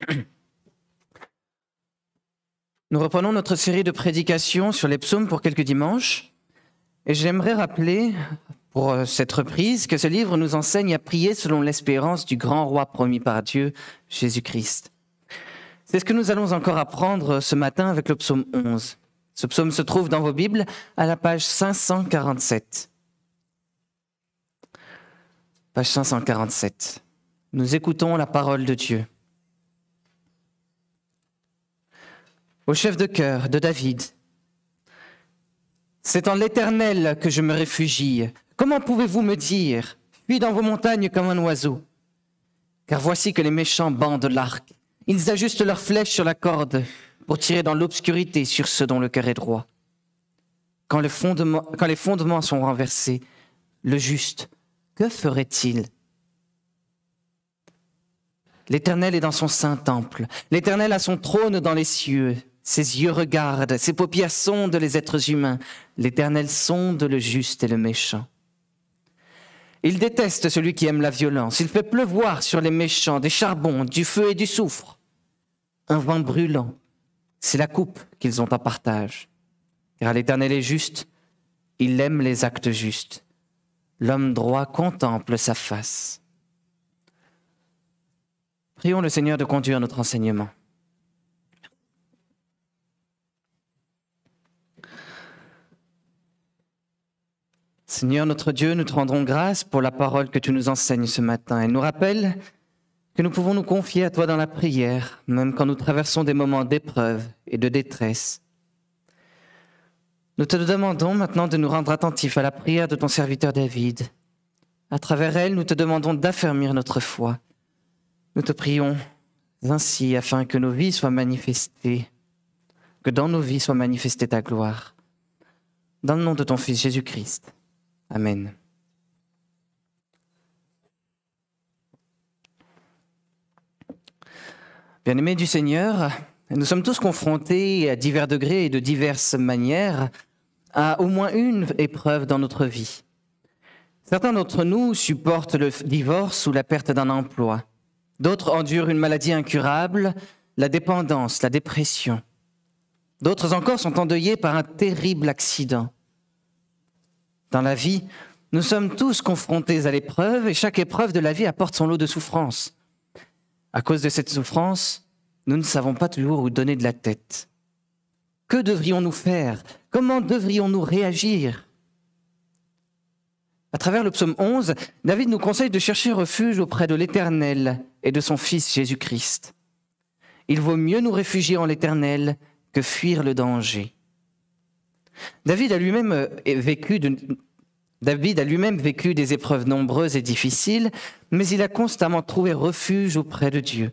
Nous reprenons notre série de prédications sur les psaumes pour quelques dimanches. Et j'aimerais rappeler, pour euh, cette reprise, que ce livre nous enseigne à prier selon l'espérance du grand roi promis par Dieu, Jésus-Christ. C'est ce que nous allons encore apprendre ce matin avec le psaume 11. Ce psaume se trouve dans vos Bibles à la page 547. Page 547. Nous écoutons la parole de Dieu. Au chef de cœur de David, c'est en l'Éternel que je me réfugie. Comment pouvez-vous me dire, puis dans vos montagnes comme un oiseau Car voici que les méchants bandent l'arc. Ils ajustent leurs flèches sur la corde pour tirer dans l'obscurité sur ceux dont le cœur est droit. Quand, quand les fondements sont renversés, le juste que ferait-il L'Éternel est dans son saint temple. L'Éternel a son trône dans les cieux. Ses yeux regardent, ses paupières sondent les êtres humains. L'Éternel sonde le juste et le méchant. Il déteste celui qui aime la violence. Il fait pleuvoir sur les méchants des charbons, du feu et du soufre. Un vent brûlant, c'est la coupe qu'ils ont en partage. Car l'Éternel est juste, il aime les actes justes l'homme droit contemple sa face. Prions le Seigneur de conduire notre enseignement. Seigneur notre Dieu, nous te rendrons grâce pour la parole que tu nous enseignes ce matin. Elle nous rappelle que nous pouvons nous confier à toi dans la prière, même quand nous traversons des moments d'épreuve et de détresse nous te demandons maintenant de nous rendre attentifs à la prière de ton serviteur David. À travers elle, nous te demandons d'affermir notre foi. Nous te prions ainsi afin que nos vies soient manifestées, que dans nos vies soit manifestée ta gloire. Dans le nom de ton Fils Jésus-Christ. Amen. Bien-aimés du Seigneur, nous sommes tous confrontés à divers degrés et de diverses manières à au moins une épreuve dans notre vie. Certains d'entre nous supportent le divorce ou la perte d'un emploi. D'autres endurent une maladie incurable, la dépendance, la dépression. D'autres encore sont endeuillés par un terrible accident. Dans la vie, nous sommes tous confrontés à l'épreuve et chaque épreuve de la vie apporte son lot de souffrances. À cause de cette souffrance, nous ne savons pas toujours où donner de la tête. Que devrions-nous faire Comment devrions-nous réagir À travers le psaume 11, David nous conseille de chercher refuge auprès de l'Éternel et de son Fils Jésus-Christ. Il vaut mieux nous réfugier en l'Éternel que fuir le danger. David a lui-même euh, vécu David a lui-même vécu des épreuves nombreuses et difficiles, mais il a constamment trouvé refuge auprès de Dieu.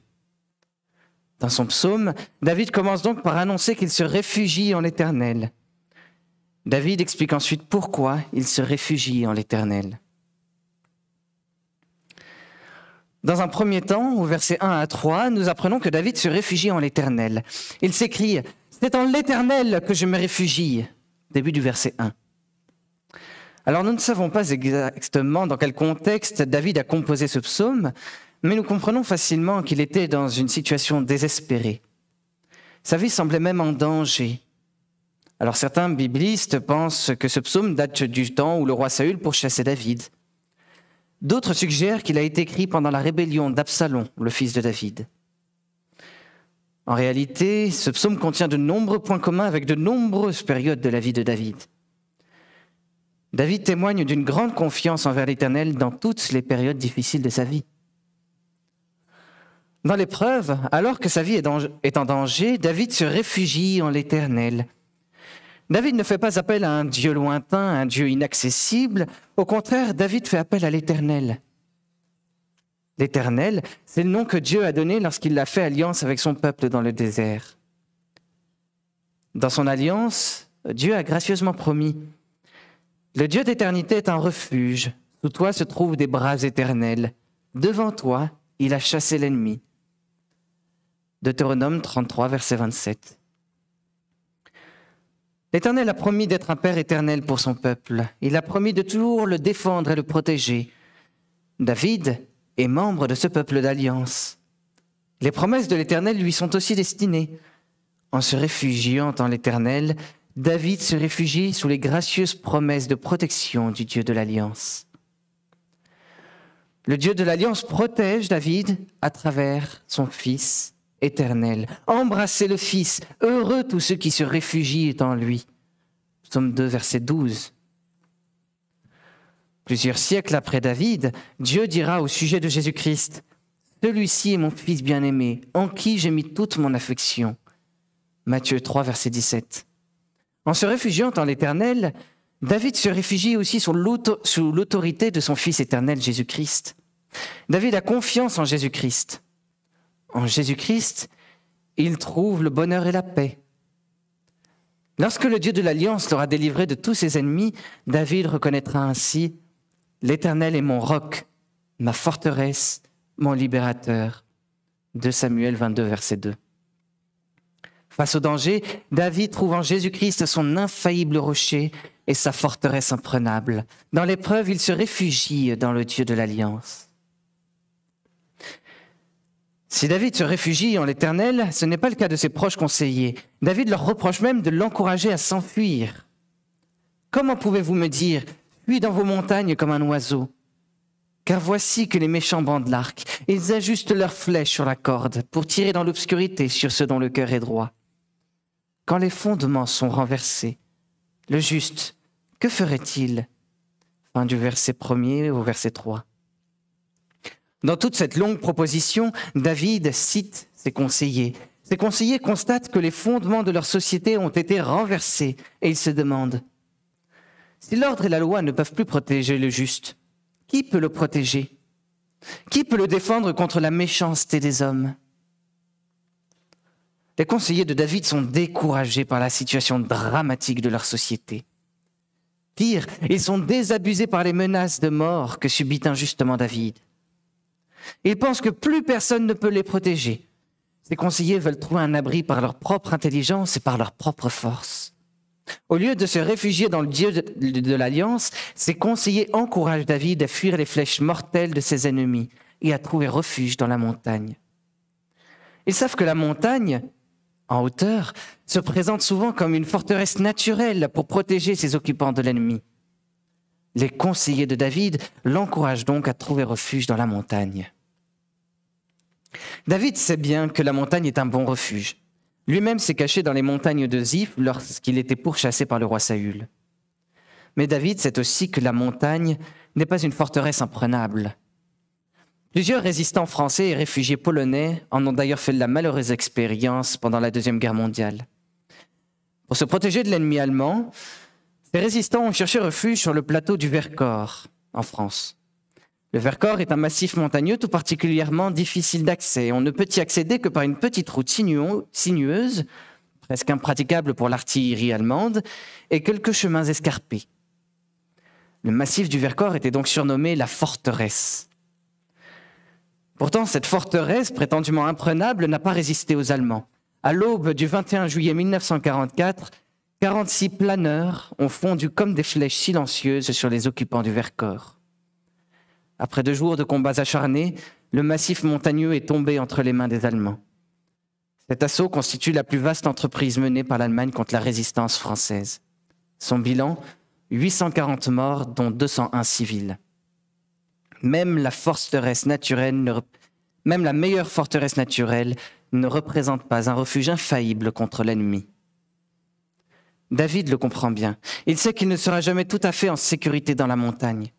Dans son psaume, David commence donc par annoncer qu'il se réfugie en l'Éternel. David explique ensuite pourquoi il se réfugie en l'Éternel. Dans un premier temps, au verset 1 à 3, nous apprenons que David se réfugie en l'Éternel. Il s'écrie C'est en l'Éternel que je me réfugie. Début du verset 1. Alors nous ne savons pas exactement dans quel contexte David a composé ce psaume, mais nous comprenons facilement qu'il était dans une situation désespérée. Sa vie semblait même en danger. Alors certains biblistes pensent que ce psaume date du temps où le roi Saül pourchassait David. D'autres suggèrent qu'il a été écrit pendant la rébellion d'Absalom, le fils de David. En réalité, ce psaume contient de nombreux points communs avec de nombreuses périodes de la vie de David. David témoigne d'une grande confiance envers l'Éternel dans toutes les périodes difficiles de sa vie. Dans l'épreuve, alors que sa vie est en danger, David se réfugie en l'Éternel. David ne fait pas appel à un Dieu lointain, un Dieu inaccessible. Au contraire, David fait appel à l'Éternel. L'Éternel, c'est le nom que Dieu a donné lorsqu'il a fait alliance avec son peuple dans le désert. Dans son alliance, Dieu a gracieusement promis Le Dieu d'éternité est un refuge. Sous toi se trouvent des bras éternels. Devant toi, il a chassé l'ennemi. Deutéronome 33, verset 27. L'Éternel a promis d'être un Père éternel pour son peuple. Il a promis de toujours le défendre et le protéger. David est membre de ce peuple d'alliance. Les promesses de l'Éternel lui sont aussi destinées. En se réfugiant en l'Éternel, David se réfugie sous les gracieuses promesses de protection du Dieu de l'Alliance. Le Dieu de l'Alliance protège David à travers son Fils éternel. Embrassez le Fils, heureux tous ceux qui se réfugient en lui. Psaume 2, verset 12. Plusieurs siècles après David, Dieu dira au sujet de Jésus-Christ, Celui-ci est mon Fils bien-aimé, en qui j'ai mis toute mon affection. Matthieu 3, verset 17. En se réfugiant en l'Éternel, David se réfugie aussi sous l'autorité de son Fils éternel Jésus-Christ. David a confiance en Jésus-Christ en Jésus-Christ, il trouve le bonheur et la paix. Lorsque le Dieu de l'Alliance l'aura délivré de tous ses ennemis, David reconnaîtra ainsi L'Éternel est mon roc, ma forteresse, mon libérateur. De Samuel 22, verset 2. Face au danger, David trouve en Jésus-Christ son infaillible rocher et sa forteresse imprenable. Dans l'épreuve, il se réfugie dans le Dieu de l'Alliance. Si David se réfugie en l'Éternel, ce n'est pas le cas de ses proches conseillers. David leur reproche même de l'encourager à s'enfuir. Comment pouvez-vous me dire, fuis dans vos montagnes comme un oiseau Car voici que les méchants bandent l'arc. Ils ajustent leurs flèches sur la corde pour tirer dans l'obscurité sur ceux dont le cœur est droit. Quand les fondements sont renversés, le juste, que ferait-il Fin du verset premier au verset 3. Dans toute cette longue proposition, David cite ses conseillers. Ses conseillers constatent que les fondements de leur société ont été renversés et ils se demandent si l'ordre et la loi ne peuvent plus protéger le juste, qui peut le protéger Qui peut le défendre contre la méchanceté des hommes Les conseillers de David sont découragés par la situation dramatique de leur société. Pire, ils sont désabusés par les menaces de mort que subit injustement David. Ils pensent que plus personne ne peut les protéger. Ces conseillers veulent trouver un abri par leur propre intelligence et par leur propre force. Au lieu de se réfugier dans le Dieu de, l'Alliance, ces conseillers encouragent David à fuir les flèches mortelles de ses ennemis et à trouver refuge dans la montagne. Ils savent que la montagne, en hauteur, se présente souvent comme une forteresse naturelle pour protéger ses occupants de l'ennemi. Les conseillers de David l'encouragent donc à trouver refuge dans la montagne. David sait bien que la montagne est un bon refuge. Lui-même s'est caché dans les montagnes de Ziph lorsqu'il était pourchassé par le roi Saül. Mais David sait aussi que la montagne n'est pas une forteresse imprenable. Plusieurs résistants français et réfugiés polonais en ont d'ailleurs fait de la malheureuse expérience pendant la Deuxième Guerre mondiale. Pour se protéger de l'ennemi allemand, les résistants ont cherché refuge sur le plateau du Vercors, en France. Le Vercors est un massif montagneux tout particulièrement difficile d'accès. On ne peut y accéder que par une petite route sinueuse, presque impraticable pour l'artillerie allemande, et quelques chemins escarpés. Le massif du Vercors était donc surnommé la forteresse. Pourtant, cette forteresse, prétendument imprenable, n'a pas résisté aux Allemands. À l'aube du 21 juillet 1944, 46 planeurs ont fondu comme des flèches silencieuses sur les occupants du Vercors. Après deux jours de combats acharnés, le massif montagneux est tombé entre les mains des Allemands. Cet assaut constitue la plus vaste entreprise menée par l'Allemagne contre la résistance française. Son bilan 840 morts, dont 201 civils. Même la, forteresse naturelle même la meilleure forteresse naturelle ne représente pas un refuge infaillible contre l'ennemi. David le comprend bien. Il sait qu'il ne sera jamais tout à fait en sécurité dans la montagne.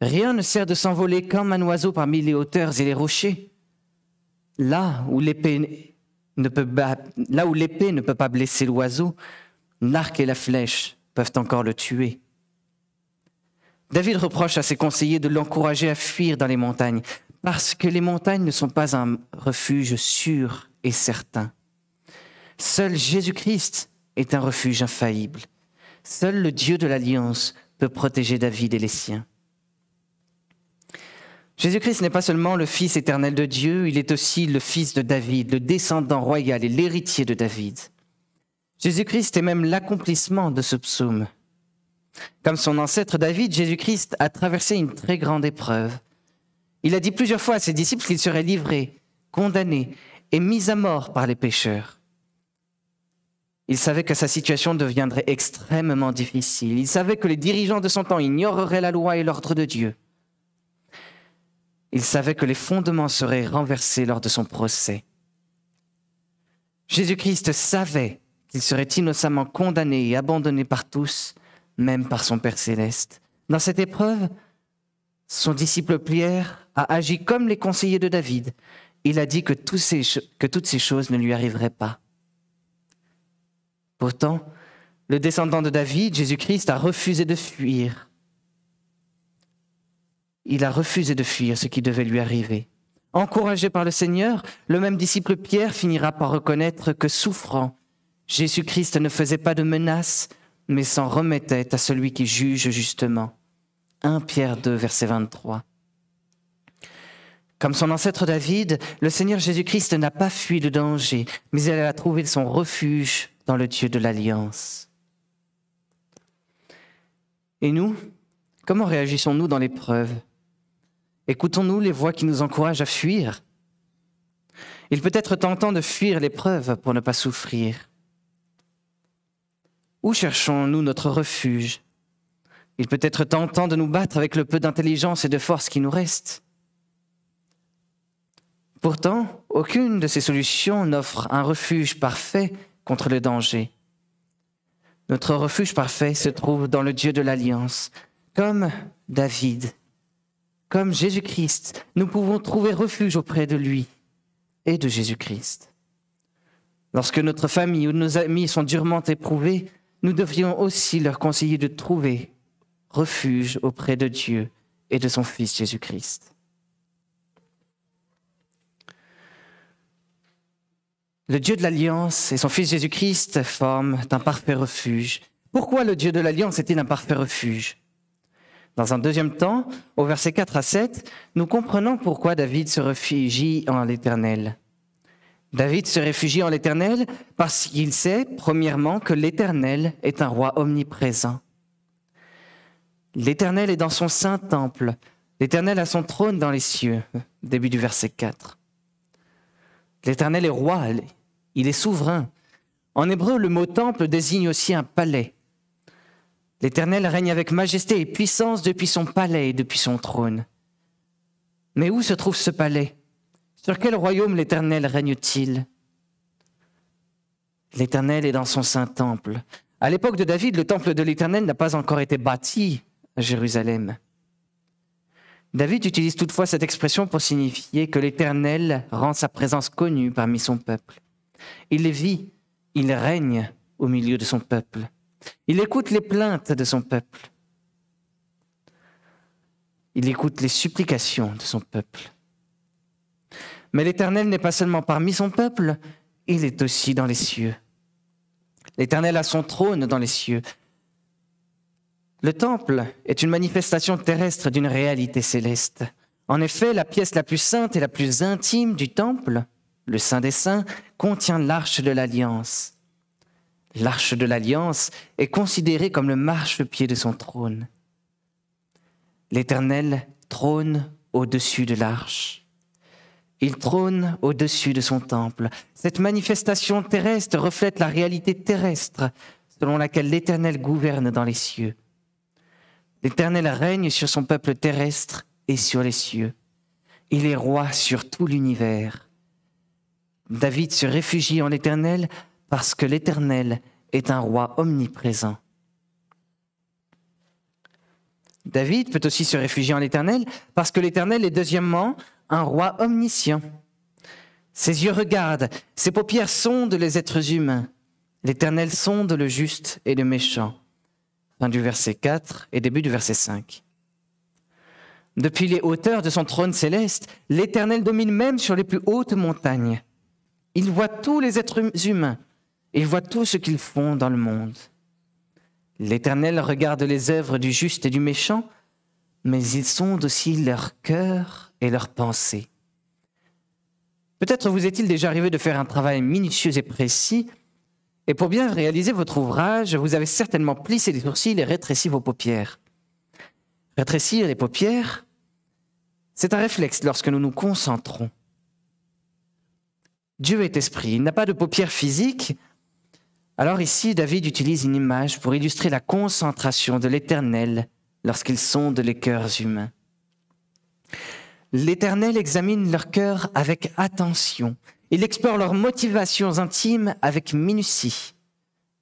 Rien ne sert de s'envoler comme un oiseau parmi les hauteurs et les rochers. Là où l'épée ne peut, là où l'épée ne peut pas blesser l'oiseau, l'arc et la flèche peuvent encore le tuer. David reproche à ses conseillers de l'encourager à fuir dans les montagnes, parce que les montagnes ne sont pas un refuge sûr et certain. Seul Jésus-Christ est un refuge infaillible. Seul le Dieu de l'Alliance peut protéger David et les siens. Jésus-Christ n'est pas seulement le Fils éternel de Dieu, il est aussi le Fils de David, le descendant royal et l'héritier de David. Jésus-Christ est même l'accomplissement de ce psaume. Comme son ancêtre David, Jésus-Christ a traversé une très grande épreuve. Il a dit plusieurs fois à ses disciples qu'il serait livré, condamné et mis à mort par les pécheurs. Il savait que sa situation deviendrait extrêmement difficile. Il savait que les dirigeants de son temps ignoreraient la loi et l'ordre de Dieu. Il savait que les fondements seraient renversés lors de son procès. Jésus-Christ savait qu'il serait innocemment condamné et abandonné par tous, même par son Père céleste. Dans cette épreuve, son disciple Pierre a agi comme les conseillers de David. Il a dit que, que toutes ces choses ne lui arriveraient pas. Pourtant, le descendant de David, Jésus-Christ, a refusé de fuir. Il a refusé de fuir ce qui devait lui arriver. Encouragé par le Seigneur, le même disciple Pierre finira par reconnaître que souffrant, Jésus-Christ ne faisait pas de menaces, mais s'en remettait à celui qui juge justement. 1 Pierre 2, verset 23. Comme son ancêtre David, le Seigneur Jésus-Christ n'a pas fui le danger, mais il a trouvé son refuge dans le Dieu de l'Alliance. Et nous, comment réagissons-nous dans l'épreuve Écoutons-nous les voix qui nous encouragent à fuir Il peut être tentant de fuir l'épreuve pour ne pas souffrir. Où cherchons-nous notre refuge Il peut être tentant de nous battre avec le peu d'intelligence et de force qui nous reste. Pourtant, aucune de ces solutions n'offre un refuge parfait contre le danger. Notre refuge parfait se trouve dans le Dieu de l'Alliance. Comme David, comme Jésus-Christ, nous pouvons trouver refuge auprès de lui et de Jésus-Christ. Lorsque notre famille ou nos amis sont durement éprouvés, nous devrions aussi leur conseiller de trouver refuge auprès de Dieu et de son Fils Jésus-Christ. Le Dieu de l'Alliance et son Fils Jésus-Christ forment un parfait refuge. Pourquoi le Dieu de l'Alliance est-il un parfait refuge Dans un deuxième temps, au verset 4 à 7, nous comprenons pourquoi David se réfugie en l'Éternel. David se réfugie en l'Éternel parce qu'il sait, premièrement, que l'Éternel est un roi omniprésent. L'Éternel est dans son saint temple. L'Éternel a son trône dans les cieux. Début du verset 4. L'Éternel est roi, il est souverain. En hébreu, le mot temple désigne aussi un palais. L'Éternel règne avec majesté et puissance depuis son palais et depuis son trône. Mais où se trouve ce palais Sur quel royaume l'Éternel règne-t-il L'Éternel est dans son saint temple. À l'époque de David, le temple de l'Éternel n'a pas encore été bâti à Jérusalem. David utilise toutefois cette expression pour signifier que l'Éternel rend sa présence connue parmi son peuple. Il vit, il règne au milieu de son peuple. Il écoute les plaintes de son peuple. Il écoute les supplications de son peuple. Mais l'Éternel n'est pas seulement parmi son peuple, il est aussi dans les cieux. L'Éternel a son trône dans les cieux, le temple est une manifestation terrestre d'une réalité céleste. En effet, la pièce la plus sainte et la plus intime du temple, le Saint des Saints, contient l'arche de l'Alliance. L'arche de l'Alliance est considérée comme le marchepied de son trône. L'Éternel trône au-dessus de l'arche. Il trône au-dessus de son temple. Cette manifestation terrestre reflète la réalité terrestre selon laquelle l'Éternel gouverne dans les cieux. L'Éternel règne sur son peuple terrestre et sur les cieux. Il est roi sur tout l'univers. David se réfugie en l'Éternel parce que l'Éternel est un roi omniprésent. David peut aussi se réfugier en l'Éternel parce que l'Éternel est deuxièmement un roi omniscient. Ses yeux regardent, ses paupières sondent les êtres humains. L'Éternel sonde le juste et le méchant du verset 4 et début du verset 5. Depuis les hauteurs de son trône céleste, l'Éternel domine même sur les plus hautes montagnes. Il voit tous les êtres hum-, humains, il voit tout ce qu'ils font dans le monde. L'Éternel regarde les œuvres du juste et du méchant, mais il sonde aussi leur cœur et leurs pensées. Peut-être vous est-il déjà arrivé de faire un travail minutieux et précis et pour bien réaliser votre ouvrage, vous avez certainement plissé les sourcils et rétréci vos paupières. Rétrécir les paupières, c'est un réflexe lorsque nous nous concentrons. Dieu est esprit, il n'a pas de paupières physiques. Alors ici, David utilise une image pour illustrer la concentration de l'Éternel lorsqu'ils sonde les cœurs humains. L'Éternel examine leur cœur avec attention. Il explore leurs motivations intimes avec minutie.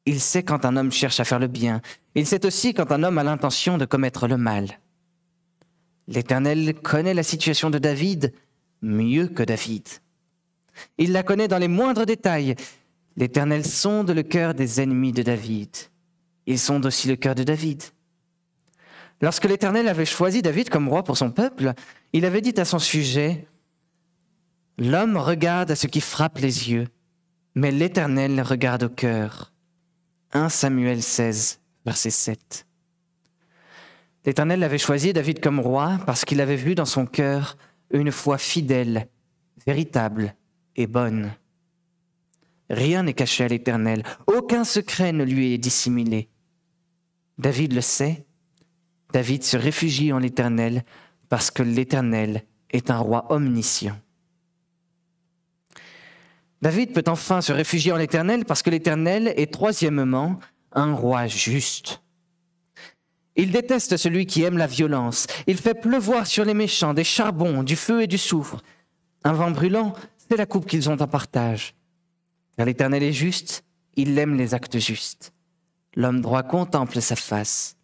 Il sait quand un homme cherche à faire le bien. Il sait aussi quand un homme a l'intention de commettre le mal. L'Éternel connaît la situation de David mieux que David. Il la connaît dans les moindres détails. L'Éternel sonde le cœur des ennemis de David. Il sonde aussi le cœur de David. Lorsque l'Éternel avait choisi David comme roi pour son peuple, il avait dit à son sujet, L'homme regarde à ce qui frappe les yeux, mais l'Éternel regarde au cœur. 1 Samuel 16, verset 7. L'Éternel avait choisi David comme roi parce qu'il avait vu dans son cœur une foi fidèle, véritable et bonne. Rien n'est caché à l'Éternel, aucun secret ne lui est dissimulé. David le sait, David se réfugie en l'Éternel parce que l'Éternel est un roi omniscient. David peut enfin se réfugier en l'Éternel parce que l'Éternel est troisièmement un roi juste. Il déteste celui qui aime la violence. Il fait pleuvoir sur les méchants des charbons, du feu et du soufre. Un vent brûlant, c'est la coupe qu'ils ont en partage. Car l'Éternel est juste, il aime les actes justes. L'homme droit contemple sa face.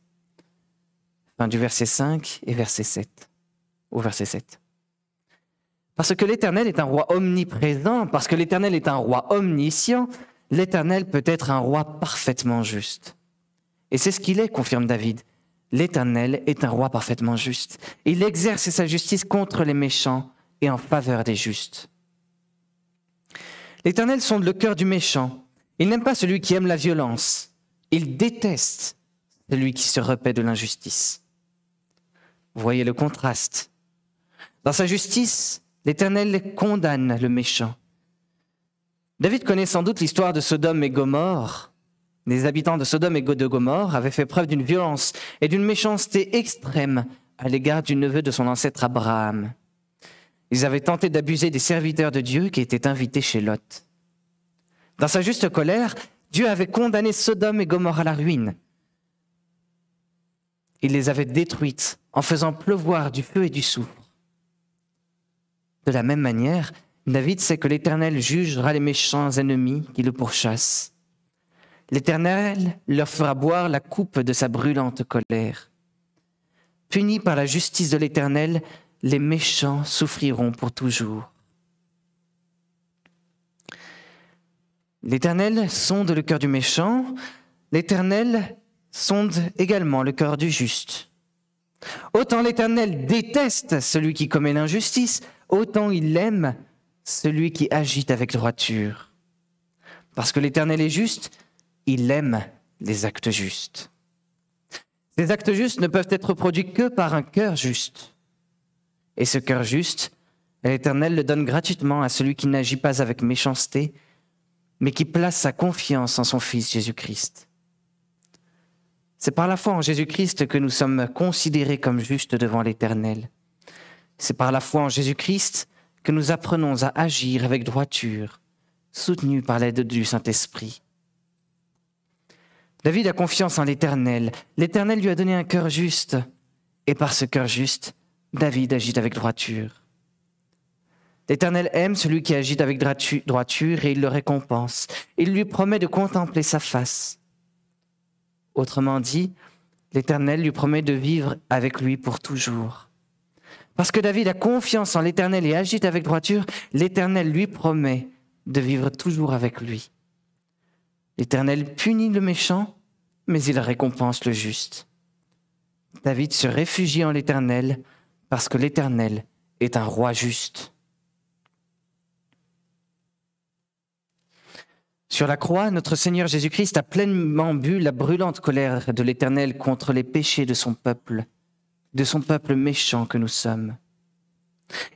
Fin du verset 5 et verset 7. Au verset 7. Parce que l'Éternel est un roi omniprésent, parce que l'Éternel est un roi omniscient, l'Éternel peut être un roi parfaitement juste. Et c'est ce qu'il est, confirme David. L'Éternel est un roi parfaitement juste. Il exerce sa justice contre les méchants et en faveur des justes. L'Éternel sonde le cœur du méchant. Il n'aime pas celui qui aime la violence. Il déteste celui qui se repaît de l'injustice. Voyez le contraste. Dans sa justice, L'Éternel condamne le méchant. David connaît sans doute l'histoire de Sodome et Gomorre. Les habitants de Sodome et de Gomorre avaient fait preuve d'une violence et d'une méchanceté extrême à l'égard du neveu de son ancêtre Abraham. Ils avaient tenté d'abuser des serviteurs de Dieu qui étaient invités chez Lot. Dans sa juste colère, Dieu avait condamné Sodome et Gomorre à la ruine. Il les avait détruites en faisant pleuvoir du feu et du soufre. De la même manière, David sait que l'Éternel jugera les méchants ennemis qui le pourchassent. L'Éternel leur fera boire la coupe de sa brûlante colère. Punis par la justice de l'Éternel, les méchants souffriront pour toujours. L'Éternel sonde le cœur du méchant, l'Éternel sonde également le cœur du juste. Autant l'Éternel déteste celui qui commet l'injustice, autant il aime celui qui agit avec droiture. Parce que l'Éternel est juste, il aime les actes justes. Ces actes justes ne peuvent être produits que par un cœur juste. Et ce cœur juste, l'Éternel le donne gratuitement à celui qui n'agit pas avec méchanceté, mais qui place sa confiance en son Fils Jésus-Christ. C'est par la foi en Jésus-Christ que nous sommes considérés comme justes devant l'Éternel. C'est par la foi en Jésus-Christ que nous apprenons à agir avec droiture, soutenu par l'aide du Saint-Esprit. David a confiance en l'Éternel. L'Éternel lui a donné un cœur juste. Et par ce cœur juste, David agit avec droiture. L'Éternel aime celui qui agit avec droiture et il le récompense. Il lui promet de contempler sa face. Autrement dit, l'Éternel lui promet de vivre avec lui pour toujours. Parce que David a confiance en l'Éternel et agite avec droiture, l'Éternel lui promet de vivre toujours avec lui. L'Éternel punit le méchant, mais il récompense le juste. David se réfugie en l'Éternel parce que l'Éternel est un roi juste. Sur la croix, notre Seigneur Jésus-Christ a pleinement bu la brûlante colère de l'Éternel contre les péchés de son peuple de son peuple méchant que nous sommes.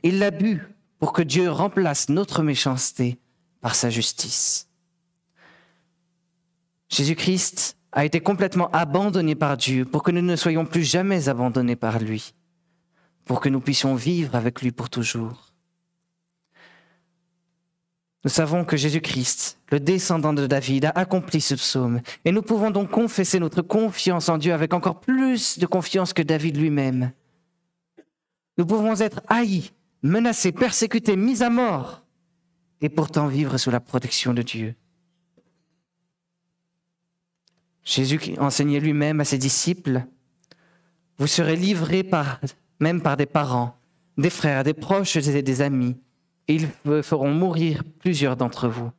Il l'a bu pour que Dieu remplace notre méchanceté par sa justice. Jésus-Christ a été complètement abandonné par Dieu pour que nous ne soyons plus jamais abandonnés par lui, pour que nous puissions vivre avec lui pour toujours. Nous savons que Jésus-Christ, le descendant de David, a accompli ce psaume, et nous pouvons donc confesser notre confiance en Dieu avec encore plus de confiance que David lui-même. Nous pouvons être haïs, menacés, persécutés, mis à mort, et pourtant vivre sous la protection de Dieu. Jésus enseignait lui-même à ses disciples, vous serez livrés par, même par des parents, des frères, des proches et des amis ils feront mourir plusieurs d'entre vous.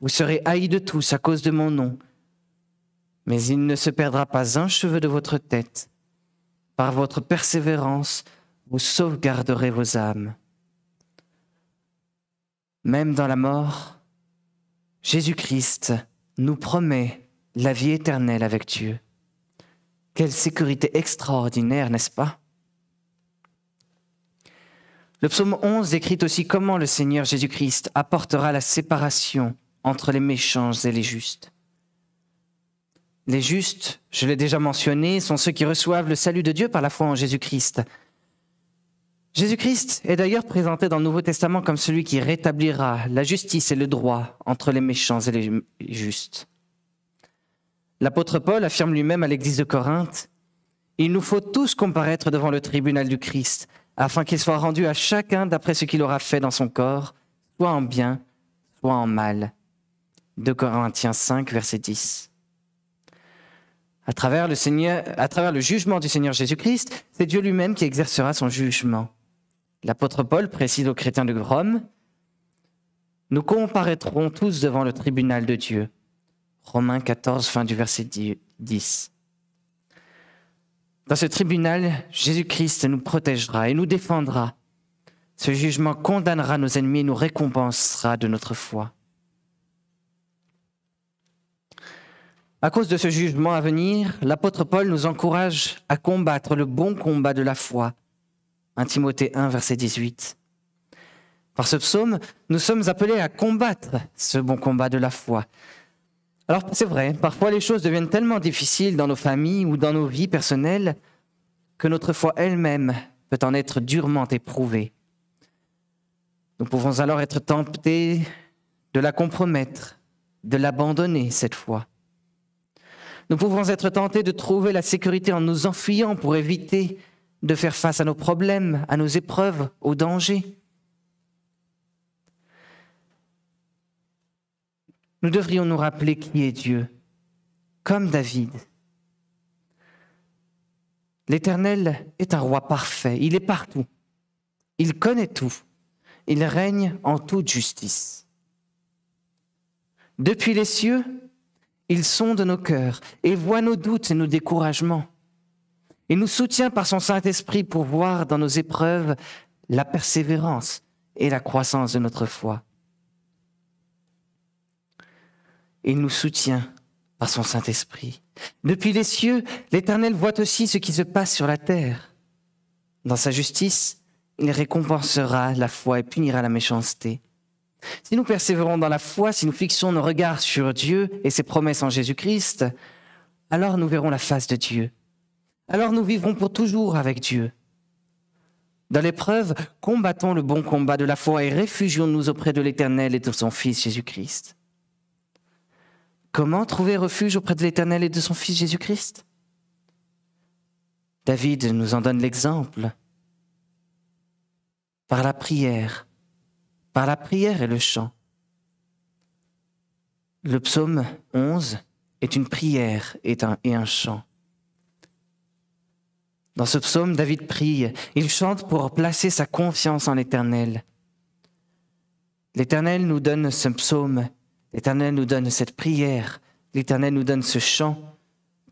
Vous serez haïs de tous à cause de mon nom, mais il ne se perdra pas un cheveu de votre tête. Par votre persévérance, vous sauvegarderez vos âmes. Même dans la mort, Jésus-Christ nous promet la vie éternelle avec Dieu. Quelle sécurité extraordinaire, n'est-ce pas le psaume 11 décrit aussi comment le Seigneur Jésus-Christ apportera la séparation entre les méchants et les justes. Les justes, je l'ai déjà mentionné, sont ceux qui reçoivent le salut de Dieu par la foi en Jésus-Christ. Jésus-Christ est d'ailleurs présenté dans le Nouveau Testament comme celui qui rétablira la justice et le droit entre les méchants et les justes. L'apôtre Paul affirme lui-même à l'Église de Corinthe, Il nous faut tous comparaître devant le tribunal du Christ afin qu'il soit rendu à chacun d'après ce qu'il aura fait dans son corps, soit en bien, soit en mal. De Corinthiens 5, verset 10. À travers le, Seigneur, à travers le jugement du Seigneur Jésus-Christ, c'est Dieu lui-même qui exercera son jugement. L'apôtre Paul précise aux chrétiens de Rome, Nous comparaîtrons tous devant le tribunal de Dieu. Romains 14, fin du verset 10. Dans ce tribunal, Jésus-Christ nous protégera et nous défendra. Ce jugement condamnera nos ennemis et nous récompensera de notre foi. À cause de ce jugement à venir, l'apôtre Paul nous encourage à combattre le bon combat de la foi. 1 Timothée 1, verset 18. Par ce psaume, nous sommes appelés à combattre ce bon combat de la foi, alors c'est vrai, parfois les choses deviennent tellement difficiles dans nos familles ou dans nos vies personnelles que notre foi elle-même peut en être durement éprouvée. Nous pouvons alors être tentés de la compromettre, de l'abandonner cette foi. Nous pouvons être tentés de trouver la sécurité en nous enfuyant pour éviter de faire face à nos problèmes, à nos épreuves, aux dangers. Nous devrions nous rappeler qui est Dieu, comme David. L'Éternel est un roi parfait, il est partout, il connaît tout, il règne en toute justice. Depuis les cieux, il sonde nos cœurs et voit nos doutes et nos découragements. Il nous soutient par son Saint-Esprit pour voir dans nos épreuves la persévérance et la croissance de notre foi. il nous soutient par son Saint-Esprit. Depuis les cieux, l'Éternel voit aussi ce qui se passe sur la terre. Dans sa justice, il récompensera la foi et punira la méchanceté. Si nous persévérons dans la foi, si nous fixons nos regards sur Dieu et ses promesses en Jésus-Christ, alors nous verrons la face de Dieu. Alors nous vivrons pour toujours avec Dieu. Dans l'épreuve, combattons le bon combat de la foi et réfugions-nous auprès de l'Éternel et de son Fils Jésus-Christ. Comment trouver refuge auprès de l'Éternel et de son Fils Jésus-Christ David nous en donne l'exemple. Par la prière, par la prière et le chant. Le psaume 11 est une prière et un, et un chant. Dans ce psaume, David prie. Il chante pour placer sa confiance en l'Éternel. L'Éternel nous donne ce psaume L'Éternel nous donne cette prière, l'Éternel nous donne ce chant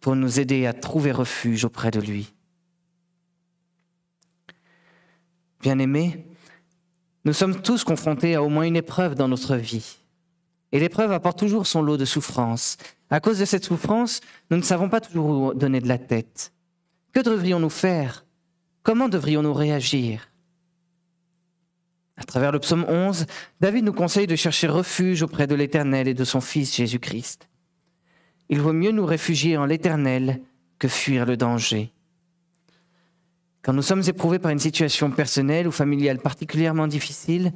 pour nous aider à trouver refuge auprès de lui. Bien-aimés, nous sommes tous confrontés à au moins une épreuve dans notre vie. Et l'épreuve apporte toujours son lot de souffrances. À cause de cette souffrance, nous ne savons pas toujours où donner de la tête. Que devrions-nous faire Comment devrions-nous réagir à travers le psaume 11, David nous conseille de chercher refuge auprès de l'Éternel et de son Fils Jésus-Christ. Il vaut mieux nous réfugier en l'Éternel que fuir le danger. Quand nous sommes éprouvés par une situation personnelle ou familiale particulièrement difficile,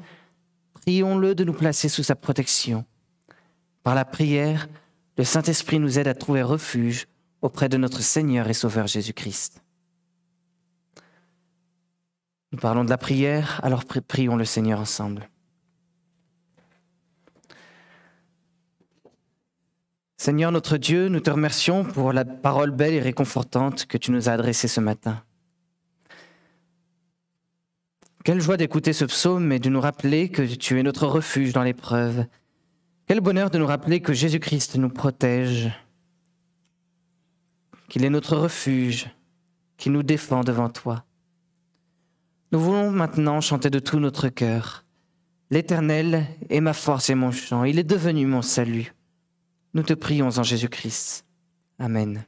prions-le de nous placer sous sa protection. Par la prière, le Saint-Esprit nous aide à trouver refuge auprès de notre Seigneur et Sauveur Jésus-Christ parlons de la prière, alors prions le Seigneur ensemble. Seigneur notre Dieu, nous te remercions pour la parole belle et réconfortante que tu nous as adressée ce matin. Quelle joie d'écouter ce psaume et de nous rappeler que tu es notre refuge dans l'épreuve. Quel bonheur de nous rappeler que Jésus-Christ nous protège, qu'il est notre refuge, qu'il nous défend devant toi. Nous voulons maintenant chanter de tout notre cœur. L'Éternel est ma force et mon chant, il est devenu mon salut. Nous te prions en Jésus-Christ. Amen.